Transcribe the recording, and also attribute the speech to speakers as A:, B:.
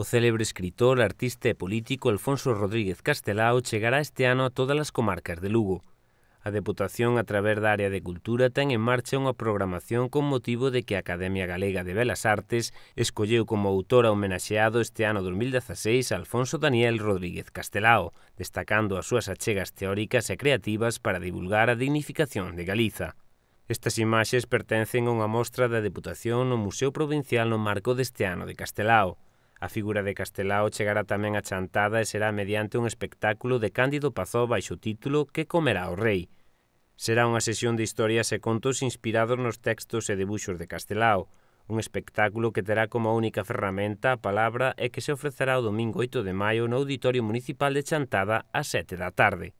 A: O célebre escritor, artista e político Alfonso Rodríguez Castelao chegará este ano a todas as comarcas de Lugo. A Deputación a través da área de cultura ten en marcha unha programación con motivo de que a Academia Galega de Belas Artes escolleu como autor homenaxeado este ano 2016 a Alfonso Daniel Rodríguez Castelao, destacando as súas achegas teóricas e creativas para divulgar a dignificación de Galiza. Estas imaxes pertencen a unha mostra da Deputación no Museo Provincial no marco deste ano de Castelao. A figura de Castelao chegará tamén a chantada e será mediante un espectáculo de Cándido Pazó baixo título Que comerá o rei. Será unha sesión de historias e contos inspirados nos textos e debuxos de Castelao, un espectáculo que terá como única ferramenta a palabra e que se ofrecerá o domingo 8 de maio no Auditorio Municipal de Chantada a 7 da tarde.